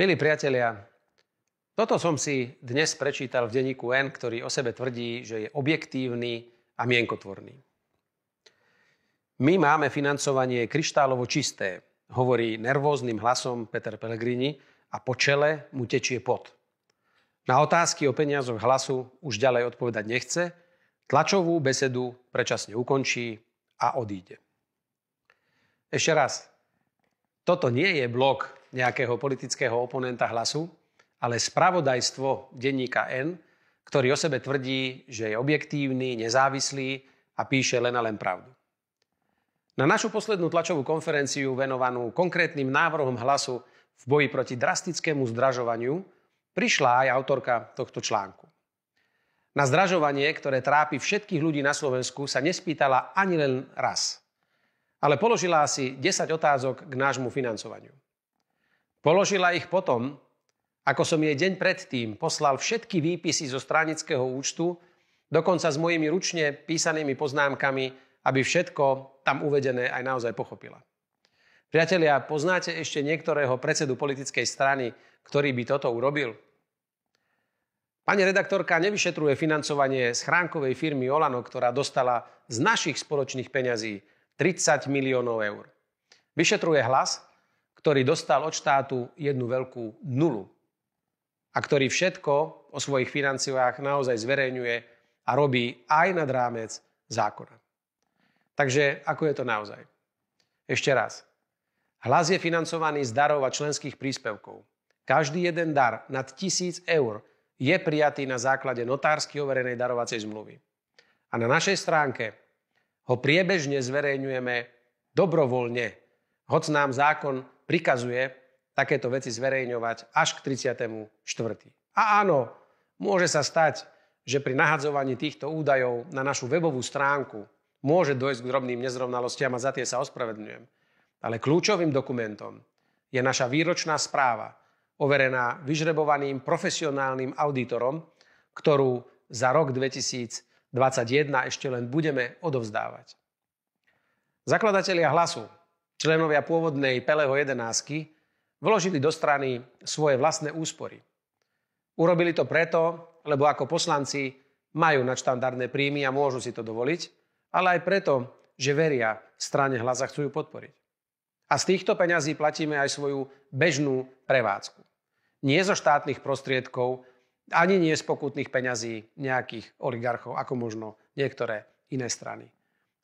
Milí priatelia, toto som si dnes prečítal v denníku N, ktorý o sebe tvrdí, že je objektívny a mienkotvorný. My máme financovanie kryštálovo čisté, hovorí nervóznym hlasom Peter Pellegrini a po čele mu tečie pot. Na otázky o peniazoch hlasu už ďalej odpovedať nechce, tlačovú besedu prečasne ukončí a odíde. Ešte raz, toto nie je blok nejakého politického oponenta hlasu, ale spravodajstvo denníka N, ktorý o sebe tvrdí, že je objektívny, nezávislý a píše len a len pravdu. Na našu poslednú tlačovú konferenciu venovanú konkrétnym návrhom hlasu v boji proti drastickému zdražovaniu prišla aj autorka tohto článku. Na zdražovanie, ktoré trápi všetkých ľudí na Slovensku, sa nespýtala ani len raz. Ale položila asi 10 otázok k nášmu financovaniu. Položila ich potom, ako som jej deň predtým poslal všetky výpisy zo stranického účtu, dokonca s mojimi ručne písanými poznámkami, aby všetko tam uvedené aj naozaj pochopila. Priatelia, poznáte ešte niektorého predsedu politickej strany, ktorý by toto urobil? Pani redaktorka nevyšetruje financovanie schránkovej firmy Olano, ktorá dostala z našich spoločných peňazí 30 miliónov eur. Vyšetruje hlas, ktorý dostal od štátu jednu veľkú nulu a ktorý všetko o svojich financiách naozaj zverejňuje a robí aj nad rámec zákona. Takže ako je to naozaj? Ešte raz. Hlas je financovaný z darov a členských príspevkov. Každý jeden dar nad 1000 eur je prijatý na základe notársky overenej darovacej zmluvy. A na našej stránke ho priebežne zverejňujeme dobrovoľne, hoc nám zákon prikazuje takéto veci zverejňovať až k 34. A áno, môže sa stať, že pri nahadzovaní týchto údajov na našu webovú stránku môže dojsť k drobným nezrovnalostiam a za tie sa ospravedlňujem. Ale kľúčovým dokumentom je naša výročná správa, overená vyžrebovaným profesionálnym auditorom, ktorú za rok 2021 ešte len budeme odovzdávať. Zakladatelia hlasu členovia pôvodnej Peleho 11 vložili do strany svoje vlastné úspory. Urobili to preto, lebo ako poslanci majú nadštandardné príjmy a môžu si to dovoliť, ale aj preto, že veria v strane hlas a chcú ju podporiť. A z týchto peňazí platíme aj svoju bežnú prevádzku. Nie zo štátnych prostriedkov, ani nie z pokutných peňazí nejakých oligarchov, ako možno niektoré iné strany.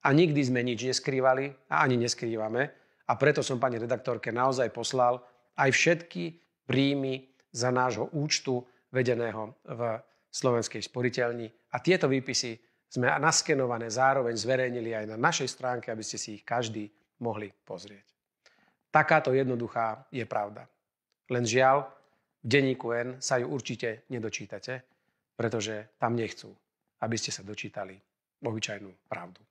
A nikdy sme nič neskrývali a ani neskrývame, a preto som pani redaktorke naozaj poslal aj všetky príjmy za nášho účtu vedeného v Slovenskej sporiteľni. A tieto výpisy sme naskenované zároveň zverejnili aj na našej stránke, aby ste si ich každý mohli pozrieť. Takáto jednoduchá je pravda. Len žiaľ, v denníku N sa ju určite nedočítate, pretože tam nechcú, aby ste sa dočítali obyčajnú pravdu.